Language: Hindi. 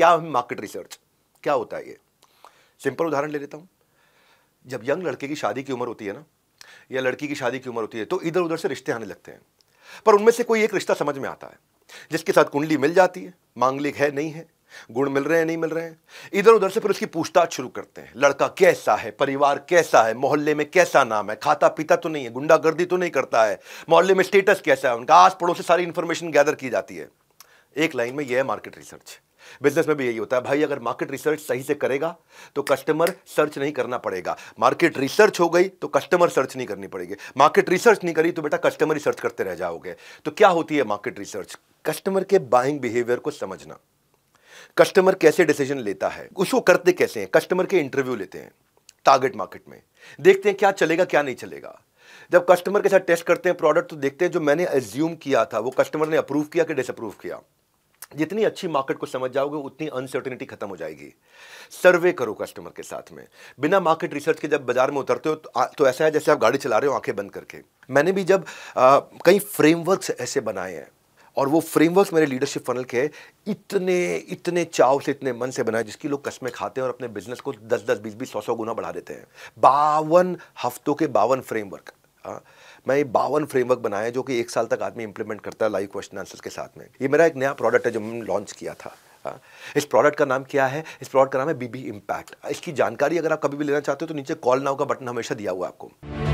क्या मार्केट रिसर्च क्या होता है ये सिंपल उदाहरण ले लेता हूँ जब यंग लड़के की शादी की उम्र होती है ना या लड़की की शादी की उम्र होती है तो इधर उधर से रिश्ते आने लगते हैं पर उनमें से कोई एक रिश्ता समझ में आता है जिसके साथ कुंडली मिल जाती है मांगलिक है नहीं है गुण मिल रहे हैं नहीं मिल रहे हैं इधर उधर से फिर उसकी पूछताछ शुरू करते हैं लड़का कैसा है परिवार कैसा है मोहल्ले में कैसा नाम है खाता पीता तो नहीं है गुंडागर्दी तो नहीं करता है मोहल्ले में स्टेटस कैसा है उनका आस पड़ोस से सारी इंफॉर्मेशन गैदर की जाती है एक लाइन में यह है मार्केट रिसर्च बिजनेस में भी यही होता है भाई अगर मार्केट रिसर्च सही से करेगा तो कस्टमर सर्च नहीं करना पड़ेगा मार्केट रिसर्च हो गई तो कस्टमर सर्च नहीं करनी पड़ेगी मार्केट रिसर्च नहीं करी तो बेटा कस्टमर ही सर्च करते रह जाओगे तो क्या होती है मार्केट रिसर्च कस्टमर के बाइंग बिहेवियर को समझना कस्टमर कैसे डिसीजन लेता है उसको करते कैसे हैं कस्टमर के इंटरव्यू लेते हैं टारगेट मार्केट में देखते हैं क्या चलेगा क्या नहीं चलेगा जब कस्टमर के साथ टेस्ट करते हैं प्रोडक्ट तो देखते हैं जो मैंने एज्यूम किया था वो कस्टमर ने अप्रूव किया कि डिसअप्रूव किया जितनी अच्छी मार्केट को समझ जाओगे उतनी अनसर्टिनिटी खत्म हो जाएगी सर्वे करो कस्टमर के साथ में बिना मार्केट रिसर्च के जब बाजार में उतरते हो तो, तो ऐसा है जैसे आप गाड़ी चला रहे हो आंखें बंद करके मैंने भी जब आ, कई फ्रेमवर्क्स ऐसे बनाए हैं और वो फ्रेमवर्क मेरे लीडरशिप फनल के इतने इतने चाव से इतने मन से बनाए जिसकी लोग कस्में खाते हैं और अपने बिजनेस को दस दस बीस बीस सौ सौ गुना बढ़ा देते हैं बावन हफ्तों के बावन फ्रेमवर्क हाँ, मैं बावन फ्रेमवर्क बनाया जो कि एक साल तक आदमी इंप्लीमेंट करता है लाइव क्वेश्चन आंसर के साथ में ये मेरा एक नया प्रोडक्ट है जो मैंने लॉन्च किया था हाँ। इस प्रोडक्ट का नाम क्या है इस प्रोडक्ट का नाम है बीबी इम्पैक्ट इसकी जानकारी अगर आप कभी भी लेना चाहते हो तो नीचे कॉल नाउ का बटन हमेशा दिया हुआ है आपको